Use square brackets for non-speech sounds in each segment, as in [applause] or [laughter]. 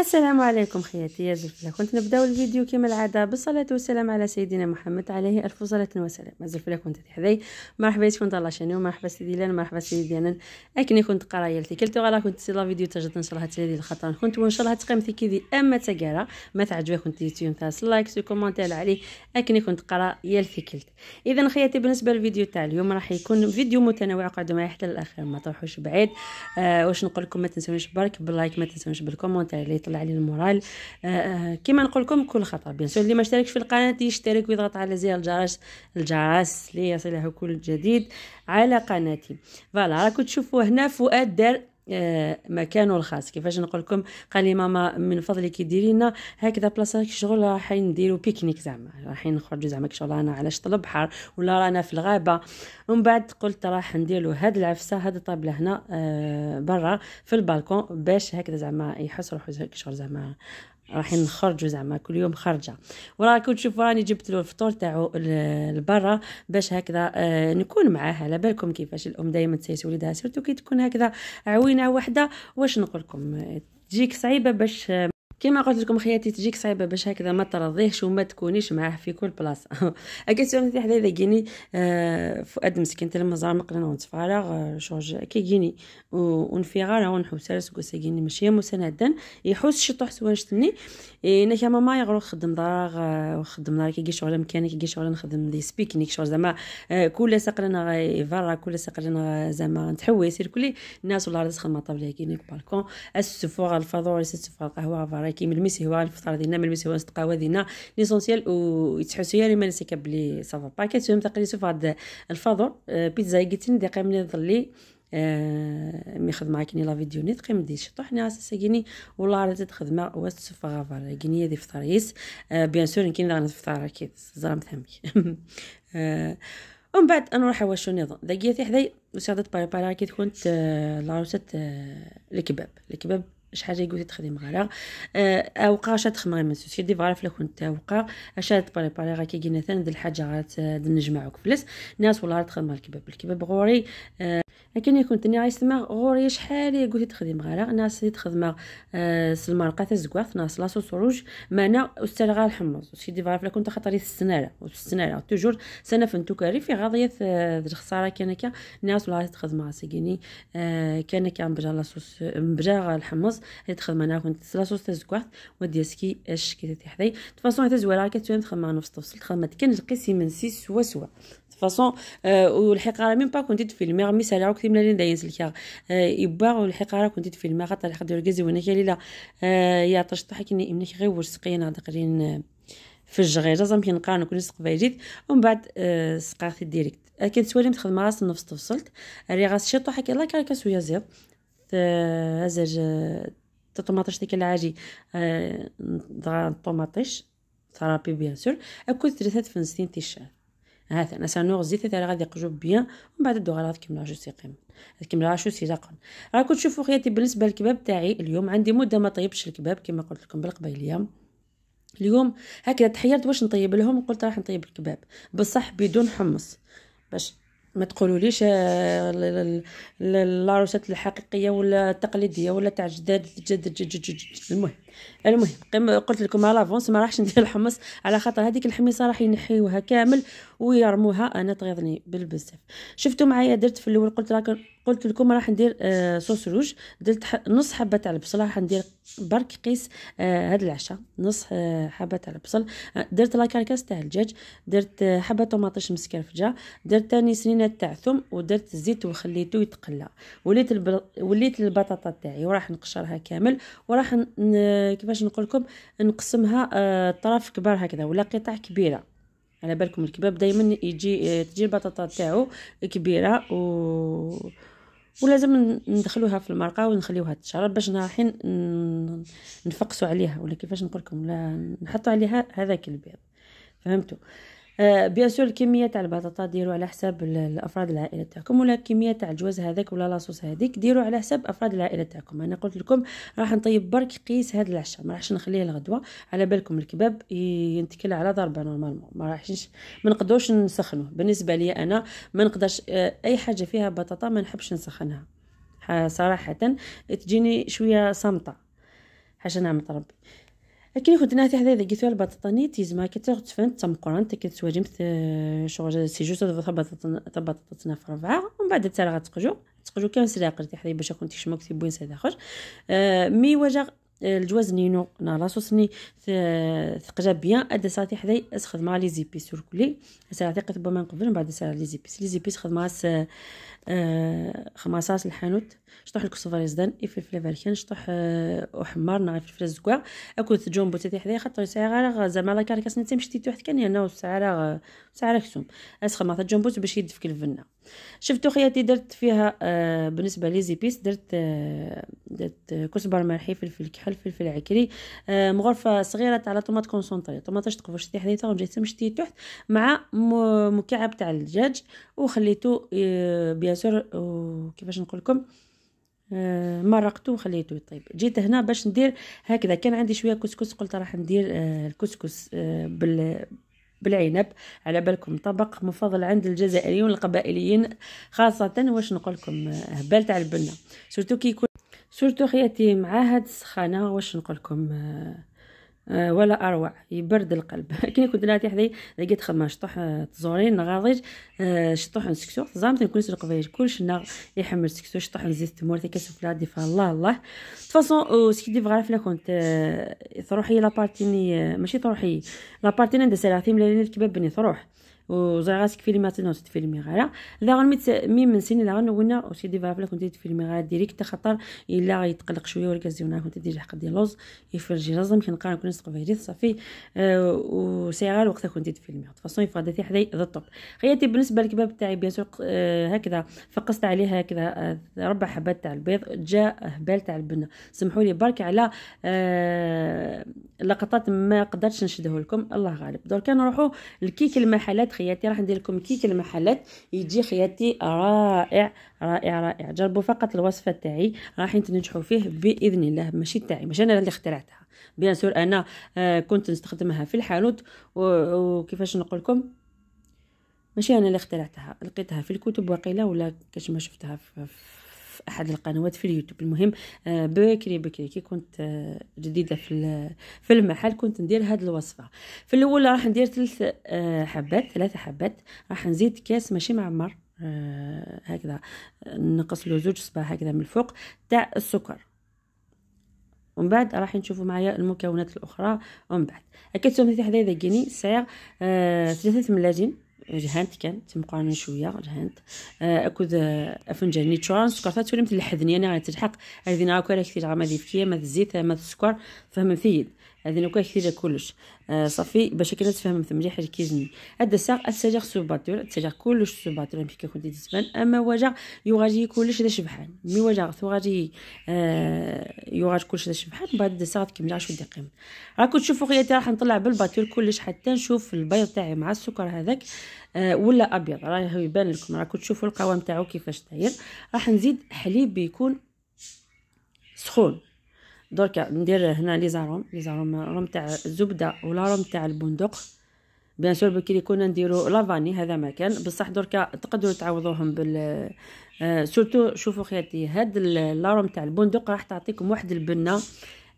السلام عليكم خياتي يا زلفلة كنت نبداو الفيديو كما العاده بالصلاه والسلام على سيدنا محمد عليه الف صلاه وسلام زلفلة كنت تحذي مرحبا تكون الله شاني ومرحبا سيدي لان مرحبا سيدي ديانا اكني كنت قرايلتي كلت غلا كنت سي لا فيديو تجد ان شاء الله تلادي الخطر كنت وان شاء الله في كيدي اما تقرا ما تعجبك كنت يوتيوب تاع لايك سو كومونتير عليه اكني كنت قرايلتي كلت اذا خياتي بالنسبه للفيديو تاع اليوم راح يكون فيديو متنوع قعدوا معايا حتى الاخر ما تروحوش بعيد آه واش نقول لكم ما تنساوش برك باللايك ما تنساوش بالكومونتير يطلع عليه المورال آه، آه، كما نقول لكم كل خطر بيان سور اللي ما اشتركش في القناه يشترك ويضغط على زر الجرس الجرس ليصله كل جديد على قناتي فوالا راكم تشوفوا هنا فؤاد دار آه، مكانه الخاص كيفاش نقول لكم قال لي ماما من فضلك ديري لنا هكذا بلاصه شغل رايحين نديرو بيكنيك زعما رايحين نخرجوا زعما شغل رانا على شط البحر ولا رانا في الغابه ومن بعد قلت راح ندير له هاد العفسه هاد الطابله هنا آه، برا في البالكون باش هكذا زعما يحس روحو شغل زعما راح نخرجوا زعما كل يوم خرجه وراكم تشوفوا راني جبت له الفطور تاعو لبرا باش هكذا آه، نكون معاه على بالكم كيفاش الام دائما تسيس وليدها سيرتو كي تكون هكذا عوينه وحده واش نقول لكم تجيك صعيبه باش كما قلت لكم خياتي تجيك صعيبه باش هكذا ما ترضيهش وما تكونيش معاه في كل بلاصه [laughs] اكيد سؤال تاع هذا جيني فؤاد مسكين تلم زعمق لنا ونتفارغ آه، شوج كي جيني ونفيغار ونحوس راسك وساجيني ماشي مسندا يحوس شطح سوانشتني انا كما ما يغرو خدم دراغ وخدم آه، دراغ كي شغل مكانك كي شغل نخدم دي نيك شغل زعما آه، كل ساقلنا فرا كل ساقلنا زعما نتحوي سير كلي الناس ولا راه تخدم طاب كي نيك بالكون السفوغ الفضور السفوغ القهوه فرا كي ملمس هو الفطار ديالنا ملمس هو القهوه ديالنا ليسونسيال ويتحسوا يا لي كابلي سافا با كتسهم تقريبا الفضور آه، بيتزا قلت لي دقيقه من ظلي آه، مي معاك ني لا فيديو ني قيم دي شطحني على اساس كني والله زيد خدمه واش سوف غافار كني هذه فطريس آه، بيان سور كيني غادي نفطر اكيد زرم تهمي ومن [laughs] آه، بعد نروح واش نظام دقيتي حداي باي باي كي كنت لاروسة الكباب الكباب شحال يقول تخدم غالا آه، اوقا اش تخمري من سوسي دي فغالا فلا كنت اوقا اش تبريباري غا كي قلنا ثاني الحاجه غات نجمعوك فلس ناس ولا تخدم الكباب الكباب غوري آه، لكن كنت ني غيسمع غوري شحال قلتي تخدم غالا ناس تخدم آه، سلمارقه تاع زكواف ناس لاصو سروج مانا استاذ غا الحمص سي دي فغالا فلا كنت خاطري السناره والسناره توجور سنه فنتو كاري في غاضيه الخساره كان كا ناس ولا تخدم غاسيكيني كان كان بجا لاصوص بجا الحمص تدخل مع نعرفو نتسلاسوس تاز كوارت وديسكي اش كي تحدي تفاصون حتى زوال راكي تخدم مع نفس التوصل تدخل ما تكنش القيسي من سيس سوا سوا فاصون آه، والحقاره ميم با كنتي تفيلمي مي سالا ملي ملالين داين سلكا آه، يبا والحقاره كنتي تفيلمي خاطر خدير كازي وانا كاليلا يا تشطح كني منك غير سقينا دقرين آه، في الجغيره زعما كنقارن كل سقبايجيت ومن بعد سقاتي ديريكت كنت سوالي متخدمه راس نفس توصلت ري غاس شي الله كي لا زيد آه، ازج الطوماطيش آه، ديك العاجي آه، ضغان الطماطيش ثرابي بيان سور اكل ثلاثه فنسين تيشان هذا انا سانو غزيت تاع غادي يقجو بيان ومن بعد دو راه كيما جو سي قيم كيما جو سي زقن راكم تشوفوا خياتي بالنسبه للكباب تاعي اليوم عندي مده ما طيبش الكباب كيما قلت لكم بالقبيليه اليوم هكذا تحيرت واش نطيب لهم وقلت راح نطيب الكباب بصح بدون حمص باش ما تقولوليش آه، العروسات الحقيقيه ولا التقليديه ولا تاع جداد جد المهم المهم قلت لكم على لافونس ما راحش ندير الحمص على خاطر هذيك الحميصه راح ينحيوها كامل ويرموها انا تغيظني بالبزاف شفتوا معايا درت في الاول قلت لكم قلت لكم راح ندير آه صوص روج درت نص حبه تاع البصل راح ندير برك قيس آه هاد العشاء نص آه حبه تاع البصل آه، درت لاكاركاس تاع الدجاج درت آه حبه طماطش مسكرفجه درت تاني سنينه تاع ثوم ودرت الزيت وخليته يتقلى وليت البل... وليت البطاطا تاعي وراح نقشرها كامل وراح ن... كيفاش نقول لكم نقسمها آه، طرف كبار هكذا ولا قطع كبيره على بالكم الكباب دائما يجي آه، تجي البطاطا تاعو كبيره و ولازم ندخلوها في المرقه ونخليوها تشرب باش رايحين نفقسوا عليها ولا كيفاش نقول لكم نحطوا عليها هذاك البيض فهمتوا آه، بيان سور الكميه تاع البطاطا ديروا على حساب الافراد العائله تاعكم ولا الكميه تاع الجواز هذاك ولا لاصوص هذيك ديروا على حساب افراد العائله تاعكم انا قلت لكم راح نطيب برك قيس هذا العشاء ما راحش نخليه لغدوه على بالكم الكباب ينتكل على ضربه نورمالمون ما راحش ما نقدروش نسخنوه بالنسبه لي انا ما نقدرش آه، اي حاجه فيها بطاطا ما نحبش نسخنها صراحه تجيني شويه صامته عشان نعمة ربي لكن خدناه حتى حدا دقيتو البطاطا تيزما كتر تفنت تمقران كتواجم آه، شغل سي جوست بطاطا بطاطتنا في ربعه ومن بعد تا غتقجو تقجو كان سلاقر تي حدا باش كنتي كشمك في بوين سداخر آه مي واجا آه، الجواز نينو انا راسو سني ثقجا بيان اد ساعتي حداي مع لي زيبيس الكلي ساعتي قد من نقبل من بعد ساعه لي زيبيس لي زيبيس خدمها خماساس الحانوت شطح الكسوفر يزدان يفلفل فالكان شطح وحمار آه، فلفل يفلفل اكو تجون بوتي تاتي حدا خاطر ساعه غير زعما لا كاركاس نتي مشتي تحت كان هنا وساعه سعره كسوم ما تجون بوت باش يدفك الفنه شفتو خياتي درت فيها آه، بالنسبه لي زيبيس درت آه، درت كزبر مرحي فلفل كحل فلفل عكري مغرفه صغيره تاع طوماط كونسونطري شطق باش تحت حدايا وجيت مشتي تحت مع مكعب تاع الدجاج وخليته بيان سور وكيفاش نقول لكم آه مرقته وخليته يطيب جيت هنا باش ندير هكذا كان عندي شويه كسكس قلت راح ندير آه الكسكس آه بال بالعنب على بالكم طبق مفضل عند الجزائريين والقبائليين خاصه واش نقول لكم آه، هبال تاع البنه سورتو كي يكون سورتو خياتي مع هاد السخانه واش نقول لكم آه، آه، ولا اروع يبرد القلب [laughs] كي كنت ناتي حدايا لقيت خدمه شطح آه، تزورين نغاضيج آه، شطح نسكسو زعما تكون سلق بيج كلش نغ يحمل سكسو شطح نزيد تمور تي لا دي الله الله تفاصون سكي دي غير فلا كنت تروحي لابارتيني ماشي تروحي لابارتيني ندير سلاتي ملي الكباب بني تروح وزغاسك فيلماتنا تفيلمي غير غن غنميت مي من سنين لا غنونا وسيدي فابلا كنت تفيلمي غالا ديريكت خطر الا يتقلق شويه والكاز ديالنا كنت دير حق ديال لوز يفرجي لازم كنقرا نكون نسقف هادي صافي آه، وسيغال وقتها كنت تفيلمي فاصون في غادي حداي ذا الطب خياتي بالنسبه للكباب تاعي بيان آه، سور هكذا فقست عليه هكذا آه، ربع حبات تاع البيض جا هبال تاع البنه سمحوا لي برك على لقطات ما قدرتش نشدهولكم الله غالب كان نروحوا لكيك المحلات خياتي راح ندير لكم كيك المحلات يجي خياتي رائع رائع رائع جربوا فقط الوصفه تاعي راح تنجحوا فيه باذن الله ماشي تاعي مش انا اللي اخترعتها بيان سور انا آه، كنت نستخدمها في الحانوت وكيفاش نقول لكم ماشي انا اللي اخترعتها لقيتها في الكتب وقيله ولا كاش ما شفتها في في احد القنوات في اليوتيوب المهم آه، بكري بكري كي كنت آه، جديده في في المحل كنت ندير هاد الوصفه في الاول راح ندير ثلاث آه، حبات ثلاثه حبات راح نزيد كاس ماشي معمر هكذا نقص له زوج صباع هكذا من الفوق تاع السكر ومن بعد راح نشوفوا معايا المكونات الاخرى ومن بعد اكيد هذه حدايا ذاكيني سعر ثلاثه ملاجين رهنت كان مقارنه شويه رهنت آه، اكود آه، افنجان نيتشوران سكر تولي مثل الحذنيه انا تلحق هذه نهار كثير غما ذي ما الزيت ما السكر فهم هذه نوكا كثيره كلش آه، صافي باش كي تفهم مليح اللي كيزني هاد الساق سو سوباتور السجاغ كلش سوباتور ماشي كيكون دي تسبان اما واجا يوغاجي كلش ذا شبحان مي واجا ثوغاجي آه، يوغاج كلش ذا شبحان بعد الساق كيملا شو قيم راكو تشوفوا خياتي راح نطلع بالباتور كلش حتى نشوف البيض تاعي مع السكر هذاك آه، ولا ابيض راه يبان لكم راكو تشوفوا القوام تاعو كيفاش داير راح نزيد حليب بيكون سخون دركا ندير هنا لي زاروم لي زاروم روم تاع الزبده ولا روم تاع البندق بيان سور بكري كنا نديرو لافاني هذا ما كان بصح دركا تقدروا تعوضوهم بال آه، سورتو شوفوا خياتي هاد لاروم تاع البندق راح تعطيكم واحد البنه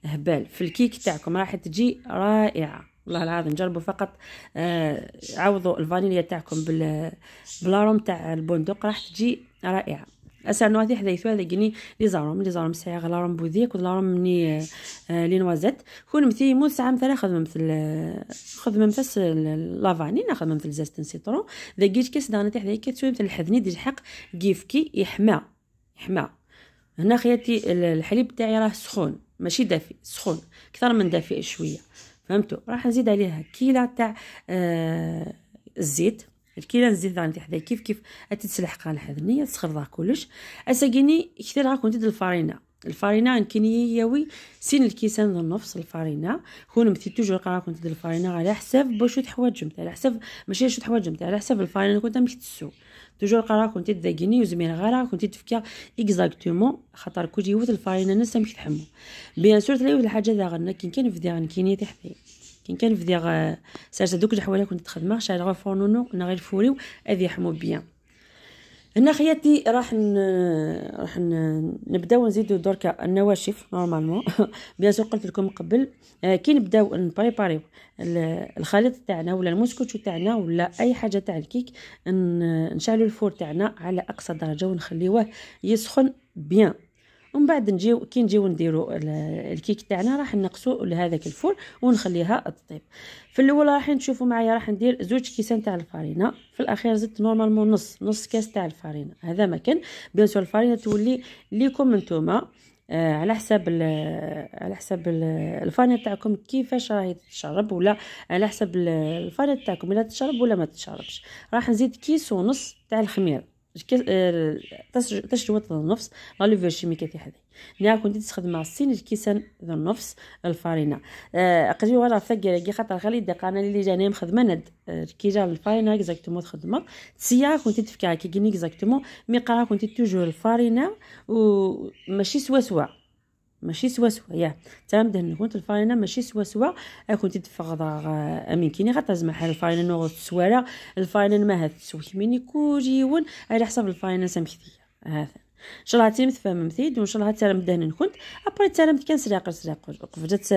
هبال في الكيك تاعكم راح تجي رائعه والله العظيم جربوا فقط آه، عوضوا الفانيليا تاعكم بال بلاروم تاع البندق راح تجي رائعه اسانو هذه حذيثو هذا جني لي زاروم لي زاروم ساعه غلا روم بوذيك ولا روم مني آه، لي نوازيت كون مثي مو ساعه مثلا خدم مثل آه، خدم مثل لافاني ناخذ مثل زاست سيترون ذا كيس دانا دانتي حذيك تسوي مثل الحذني ديال الحق كيفكي يحمى يحمى هنا خياتي الحليب تاعي راه سخون ماشي دافي سخون اكثر من دافئ شويه فهمتوا راح نزيد عليها كيله تاع آه الزيت الكيله نزيد غادي حدايا كيف كيف تتسلحق لحد تسخر تسخرضها كلش اساكيني كثير غا تد الفارينه الفارينه كيني ياوي سين الكيسان النفس الفارينه كون مثي توجور قرا كنت الفارينه على حساب باش تحوايج نتاع على حساب ماشي شو تحوايج على حساب الفارينه كنت مكتسو توجور قرا كنت داكيني وزمير غرا كنت تفكا اكزاكتومون خاطر كوجي يوت الفارينه نسا مكتحمو بيان سور تلاوي الحاجه ذا غنا كان في ديغن كيني تحتي كان في ديغ آه، سارت هذوك الحوايج كنت خدمه شعل غير نو كنا غير الفوريو هذه يحمو بيان هنا خياتي راح ن... راح ن... نبداو نزيدو دركا النواشف نورمالمون [laughs] بيان سو قلت لكم قبل آه، كي نبداو نبريباريو الخليط تاعنا ولا المسكوتش تاعنا ولا اي حاجه تاع الكيك نشعلو الفور تاعنا على اقصى درجه ونخليوه يسخن بيان ومن بعد نجيو كي نجيو نديرو الكيك تاعنا راح نقصو لهذاك الفول ونخليها تطيب في الاول راح نشوفوا معايا راح ندير زوج كيسان تاع الفرينه في الاخير زدت نورمالمون نص نص كاس تاع الفرينه هذا ما كان بيان سور الفرينه تولي ليكم نتوما آه على حساب على حساب الفارينه تاعكم كيفاش راهي تشرب ولا على حساب الفارينه تاعكم الا تشرب ولا ما تشربش راح نزيد كيس ونص تاع الخميره آه، تشجوة ذو النفس لا شيميكا في حدي نيا نعم، كنت تستخدم مع الصين الكيسان ذو النفس الفارينا آه، اقري وانا ثقيل كي خاطر غالي دقانا اللي جاني مخدمة ند آه، كي جا الفارينة اكزاكتومون تخدم تسيا كنت تفكا كي كيني اكزاكتومون مي قرا كنت توجور الفارينة وماشي سوا سوا ماشي سوا سوا يا تمام دهن كنت الفاينه ماشي سوا سوا كنت تفغضا آه، امين كيني غير تزمع حال الفاينه نوغ السواره الفاينه ما هاد سوكي مني ون على حساب الفاينه سامحتي هذا ان شاء الله تيم مثيد وان شاء الله ترم دهن نكون ابري ترم كان سرياق سرياق قفجت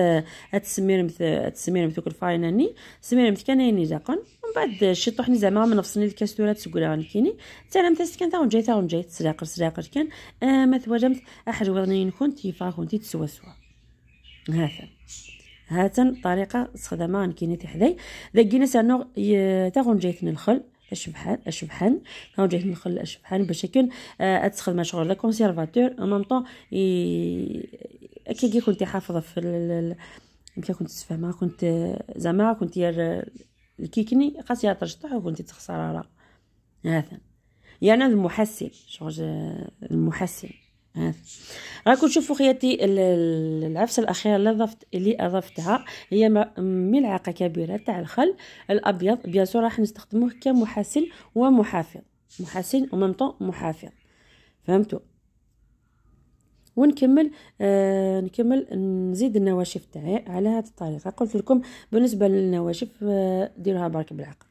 التسمير مث التسمير مثوك الفايناني سمير مث كان يني داقن ومن بعد شي طحني زعما من نفسني الكاستورات سكولا غنكيني ترم تاس كان تاون جاي تاون جاي سرياق سرياق كان آه مثوا جمت كنت نكون كنت كنتي سوا هذا هاتن طريقه استخدامها كيني تحدي دقينا سانو تاغون من الخل الشبحان الشبحان هاو جيت ندخل الشبحان باش يكون ادخل آه، شغل لا كونسيرفاتور او ميم طون كي كنت حافظه في يمكن كنت تفهمها كنت آه، زعما كنت يار الكيكني قاسيها ترشطح وكنت تخسرها هذا يعني المحسن شغل آه، المحسن راكم تشوفوا خياتي العفسه الاخيره اللي اضفت اللي اضفتها هي ملعقه كبيره تاع الخل الابيض بيان سور راح نستخدموه كمحسن ومحافظ محسن وميم طون محافظ فهمتوا ونكمل آه نكمل نزيد النواشف تاعي على هذه الطريقه قلت لكم بالنسبه للنواشف آه ديروها برك بالعقل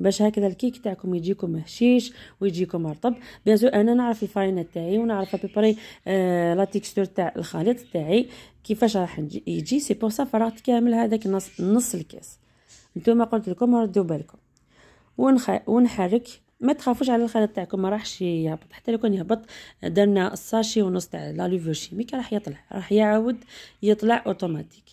باش هكذا الكيك تاعكم يجيكم هشيش ويجيكم رطب بيان سور انا نعرف الفاينه تاعي ونعرف ابيبري آه لا تيكستور تاع الخليط تاعي كيفاش راح يجي سي بور سا فرغت كامل هذاك نص نص الكاس نتوما قلت لكم ردوا بالكم ونخ... ونحرك ما تخافوش على الخليط تاعكم ما راحش يهبط حتى لو كان يهبط درنا الساشي ونص تاع لا ليفو شيميك راح يطلع راح يعاود يطلع اوتوماتيك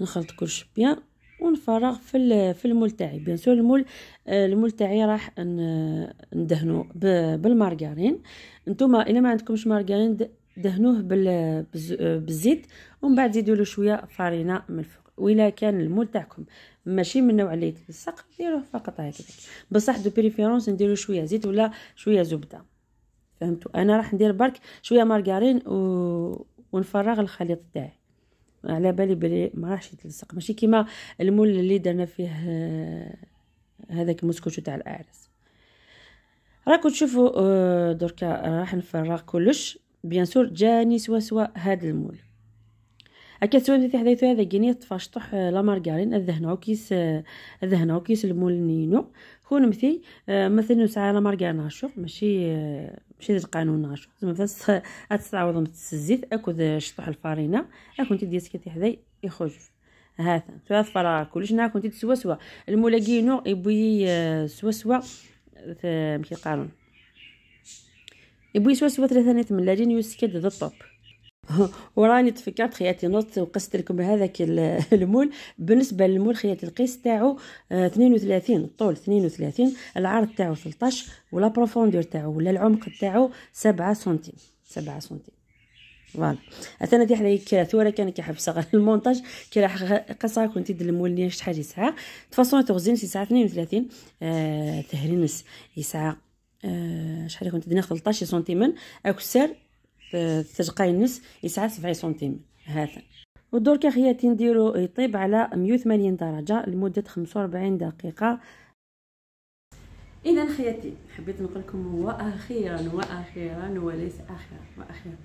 نخلط كلش بيان ونفرغ في في المول تاعي بيان سور المول آه، المول تاعي راح ندهنو بالمارغرين نتوما الا ما عندكمش مارغرين دهنوه بالزيت ومن بعد زيدوا له شويه فرينه من الفوق وإلا كان المول تاعكم ماشي من النوع اللي يتلصق ديروه فقط هكذا بصح دو بريفيرونس نديرو شويه زيت ولا شويه زبده فهمتوا انا راح ندير برك شويه مارغرين و... ونفرغ الخليط تاعي على بالي بلي ما راحش يتلصق ماشي كيما المول اللي درنا فيه آه، هذاك المسكوتو تاع الاعرس راكم تشوفوا آه، دركا راح نفرغ كلش بيان سور جاني سوا سوا هذا المول هكا سوا مثل حديثو هذا جيني طفاش آه، لا مارغارين الدهنو كيس الدهنو كيس المول نينو كون مثي مثل ساعه لا مارغارين ماشي ماشي قانون ناشو زعما فاس تستعوض [laughs] من الزيت اكد شطح الفارينه اكنتي ديال سكيتي حداي يخرج هاتا ثلاث فراغ كلش نهار كنتي سوا سوا المولاكينو يبوي آه، سوا سوا ماشي القانون يبوي سوا سوا ثلاثه نيت من لاجين يسكد ذا الطوب وراني تفكرت خياتي نص وقست لكم هذاك [laughs] المول بالنسبه للمول خياتي القيس تاعو 32 آه، الطول 32 العرض تاعو 13 ولا بروفوندور تاعو ولا العمق تاعو 7 سنتيم 7 سنتيم فوالا اثنا دي حلايك كي ثورة كان كي حبسة المونتاج كي راح قصة كنت يد المول نيا شحال يسعى تفاصون تغزين سي ساعة 32 آه تهرينس يسعى آه شحال كنت دينا 13 سنتيم اكثر في التجقاي النص يسعى سبعين سنتيم هذا ودركا خياتي نديرو يطيب على مية وثمانين درجة لمدة خمسة وربعين دقيقة اذا خياتي حبيت نقول لكم أخيرا واخيرا وليس اخيرا واخيرا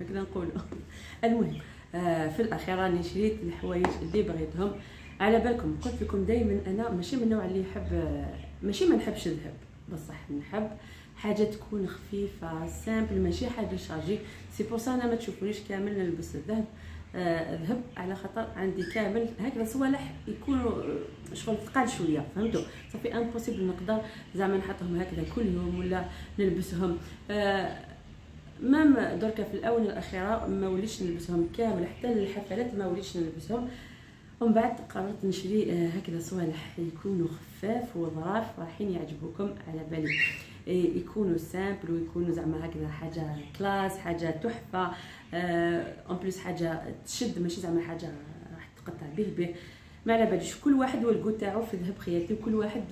هكذا نقولو [laughs] المهم آه في الاخير راني شريت الحوايج اللي بغيتهم على بالكم قلت لكم دائما انا ماشي من النوع اللي يحب آه، ماشي ما نحبش الذهب بصح نحب حاجه تكون خفيفه سامبل ماشي حاجه شارجي سي بور سا انا ما تشوفونيش كامل نلبس الذهب آه ذهب على خاطر عندي كامل هكذا صوالح يكونوا آه، شغل ثقال شويه فهمتوا صافي امبوسيبل نقدر زعما نحطهم هكذا كل يوم ولا نلبسهم آه مام دركا في الاونه الاخيره ما وليتش نلبسهم كامل حتى للحفلات ما وليتش نلبسهم ومن بعد قررت نشري آه، هكذا صوالح يكونوا خفاف وظراف رايحين يعجبوكم على بالي إيه، يكونوا سامبل ويكونوا زعما هكذا حاجه كلاس حاجه تحفه اون آه، بليس حاجه تشد ماشي زعما حاجه راح تقطع به به ما على باليش كل واحد والكو تاعو في ذهب خيالتي وكل واحد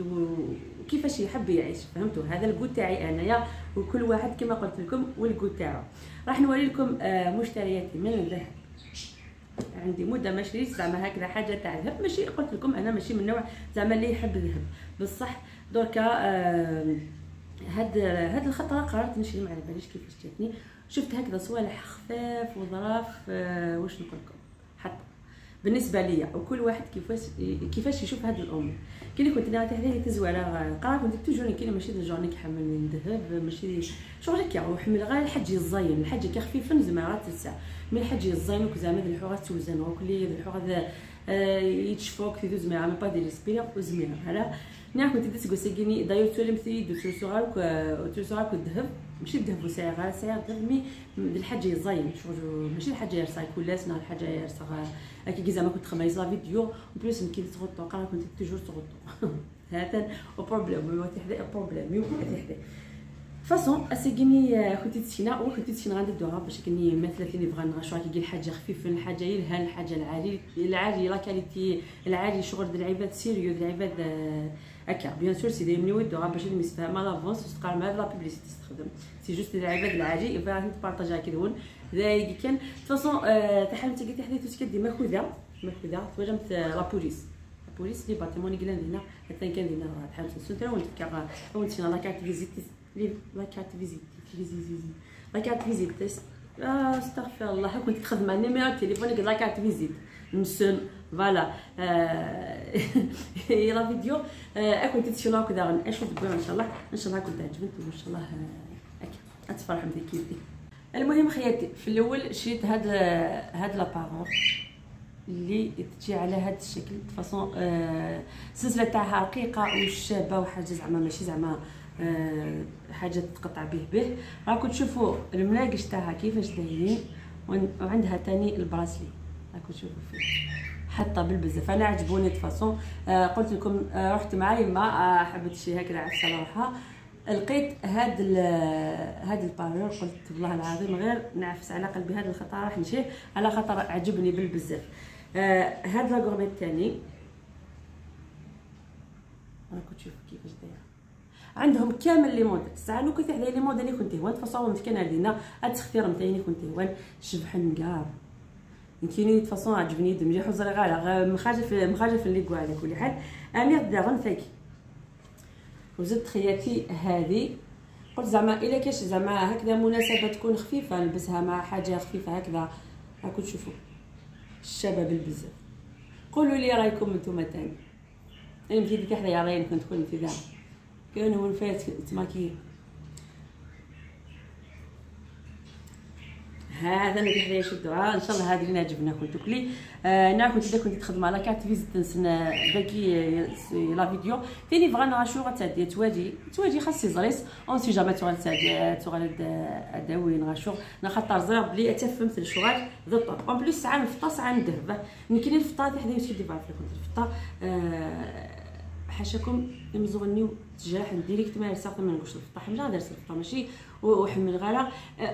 وكيفاش يحب يعيش فهمتوا هذا الكو تاعي انايا وكل واحد كما قلت لكم والكو تاعو راح نوري لكم آه، مشترياتي من الذهب عندي مده ما شريت زعما هكذا حاجه تاع ذهب ماشي قلت لكم انا ماشي من نوع زعما اللي يحب الذهب بصح دركا آه هاد هاد الخطره قررت نمشي ما على باليش كيفاش جاتني شفت هكذا صوالح خفاف وظراف آه واش نقول لكم حتى بالنسبه ليا وكل واحد كيفاش كيفاش يشوف هاد الامور كي اللي كنت انا نعت هنا تزوى على القرار كنت توجوني كي ماشي الجورني كيحمل من الذهب ماشي شغل كي وحمل غير الحج الزين الحج كي خفيفا زعما راه تلسع من الحج الزين وك زعما ذي الحوغه توزن وك اللي ذي الحوغه آه، يتشفوك دوز مع ما با دي ريسبيرا وزميرا هلا نعم كنت تسقسيني داير تولم تي دو تو تسوراك آه، تسوراك الذهب ماشي بده ساعه ساعه مي الحاجه زاين شو ماشي الحاجه يرسا كلاسنا نعم، الحاجه يرسا هكا كي زعما كنت تخمي لا فيديو بلوس يمكن تغطو قرا كنت توجور تغطو [laughs] هذا بروبليم واحد تحدي بروبليم يو تحدي فاصون اسيغني آه، خوتي تسينا و خوتي تسينا دوها باش كني مثلا اللي بغا نغشوا كي الحاجه خفيفه الحاجه يلها الحاجه العالي العالي لا كاليتي العالي شغل د العباد سيريو د العباد آه، هكا بيان سور سي دي منود غنباشي مستفهمه لافونس افونس معاه في لا بوبليسيتي تستخدم سي جوست العباد غادي فاهم كي دون ذلك كان فاصون تحال انت قلتي حديث كدي ماخوذا ماخوذا تواجمت لا بوليس بوليس لي باتيمون كلان هنا حتى كان هنا تحال تنسوتها وانت كا وانت لا كارت فيزيت لا كارت فيزيت لا كارت فيزيت استغفر الله كنت تخدم على نيميرو تيليفوني لا كارت فيزيت مسن فوالا لا فيديو اكون كتشوفوا هكذا غنشوف البلان ان شاء الله ان شاء الله كنت عجبتكم وان شاء الله اتفرح بديك يدي المهم خياتي في الاول شريت هاد هاد لابارون اللي تجي على هذا الشكل فاصون آه، السلسله تاعها رقيقه وشابه وحاجه زعما ماشي زعما آه، حاجه تقطع به به راكم تشوفوا المناقش تاعها كيفاش دايرين وعندها تاني البراسلي راكم تشوفوا فيه حتى بالبزاف انا عجبوني فاصون آه قلت لكم آه رحت معايا ما آه، حبت شي هكا عفسه روحها لقيت هاد هاد البارور قلت والله العظيم غير نعفس على قلبي هاد الخطر راح نمشيه على خاطر عجبني بالبزاف آه هاد لاغورمي الثاني راكم تشوفوا كيفاش دايره عندهم كامل لي مود الساعه لو كنت على لي مود اللي كنت هوان تفصاو مسكين علينا التخفير نتاعي كنتي هوان شبح كاع يمكن فاصون عجبني يد مليح وزري غالا مخاجف مخاجف اللي كوا على كل حال امير غدا فاكي وزدت خياتي هذه قلت زعما الا كاش زعما هكذا مناسبه تكون خفيفه نلبسها مع حاجه خفيفه هكذا هاكو تشوفوا الشباب بزاف قولوا لي رايكم نتوما ثاني انا مشيت لك حدايا رايي كنت تكون في ذا كان هو الفات تماكي هذا انا كيحيا شي الدعاء ان شاء الله هذه اللي عجبنا كنت كلي آه، انا كنت اذا كنت تخدم على كارت فيزيت نسنا باكي لا فيديو تاني بغا نعاشو غتعدي تواجي تواجي خاص زريس اون سي جامي تغال تعدي آه، تغال اداوي نعاشو انا خاطر زرا بلي اتفهم مثل الشغال ذا الطب اون بليس ساعه الفطا ساعه ندهب يمكن الفطا تحدي شي ديفا في الفطا آه، حاشاكم امزوغني تجاحن ديريكت ما عرفت ما نقولش الفطاح ملا دارت الفطاح ماشي وحمل غالا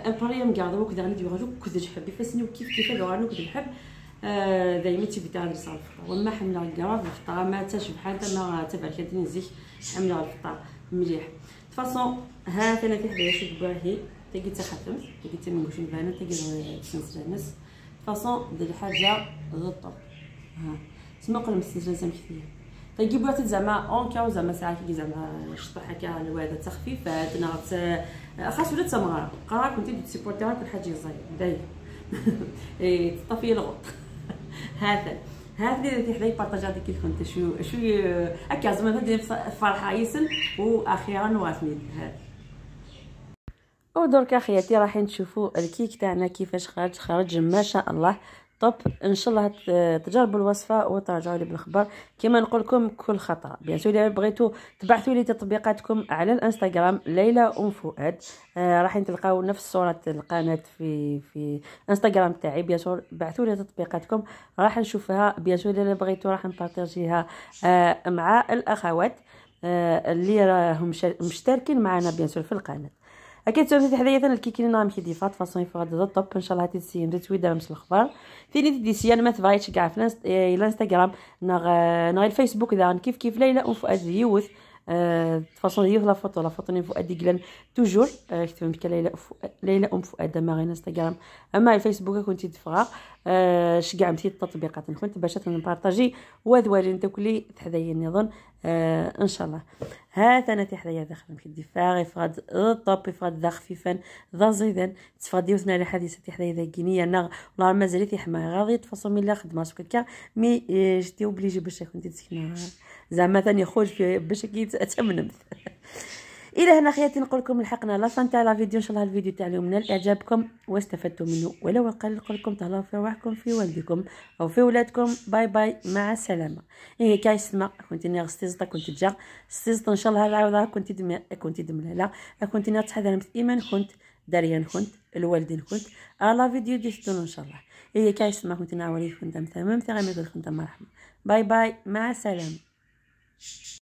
امباريا مكاردو وكذا غادي يغادو كذا جحب فاسني وكيف كيف غانو كذا الحب دائما تيبدا غادي يصرف الفطار وما حمل الكراف الفطار ما تاش بحال ما تبارك الدين نزيد حمل الفطار مليح فاصون ها انا حدايا شي باهي تيجي تخدم تيجي تنقوش البانا تيجي تنسلمس فاصون دير حاجه غطو ها تما قلم السجازه مكثيه تجيب وقت زعما اون كاو زعما ساعه كي زعما شطح هكا الواد تخفيفات ناغت آه، خاص ولات تمغرة قرار كنتي دي تسيبورتي راك الحاجه داي [laughs] اي تطفي الغوط [laughs] هذا هذا اللي درتي حدا يبارطاجي هذيك كنت شو شو هكا زعما هذه فرحه ياسر واخيرا وافني هذا ودرك اخياتي راح نشوفوا الكيك تاعنا كيفاش خرج خرج ما شاء الله طب ان شاء الله تجربوا الوصفه وترجعوا لي بالخبر كما نقول لكم كل خطره بيان سو اذا بغيتوا تبعثوا لي تطبيقاتكم على الانستغرام ليلى ام فؤاد آه راح تلقاو نفس صوره القناه في في انستغرام تاعي بيان سو بعثوا لي تطبيقاتكم راح نشوفها بيان سو اذا بغيتوا راح نبارطاجيها آه مع الاخوات آه اللي راهم مشتركين معنا بيان سو في القناه اكيد تونسي حدايا الكيكين نعم كي ديفات فاصون يفوا هذا طوب ان شاء الله هاتي سيم درت تويدا مش الاخبار فيني دي سيان ما تبغيتش كاع في إيه، الانستغرام نغ نغ الفيسبوك اذا كيف كيف ليلى فؤاد يوث فاصون يوث لا فوتو لا فوتو نيفو ادي ديكلان توجور كتب مكا ليلى ليلى ام فؤاد ما غير انستغرام اما الفيسبوك كنت تفرغ آه، شكاع متي التطبيقات كنت باش نبارطاجي وذواجي نتا كلي تحدايا نظن آه، ان شاء الله ها ثاني حدايا ذا خدم كدي فاغي فغد الطوبي فغد ذا خفيفا ذا زيدا تفغدي وثنا على حديثة حدايا ذا جينيا انا والله ما زالت يحما غادي تفصل من لا خدمة سكاكا مي آه، جيتي اوبليجي باش كنتي تسكنها زعما ثاني خرج باش كي تأمنمت الى هنا خياتي نقول لكم لحقنا لافان تاع لا فيديو ان شاء الله الفيديو تاع اليوم نال اعجابكم واستفدتوا منه ولو قال نقول لكم تهلاو في رواحكم في والدكم او في ولادكم باي باي مع السلامه ايه كاي سما كنت ني غستيزتا كنت جا ستيزتا ان شاء الله العوضه كنت دم كنت لا كنت ني تحضر ايمان كنت داريان كنت الوالدين كنت على فيديو ديستون ان شاء الله ايه كاي سما كنت نعاوريكم كنت تمام تمام تمام مرحبا باي باي مع السلامه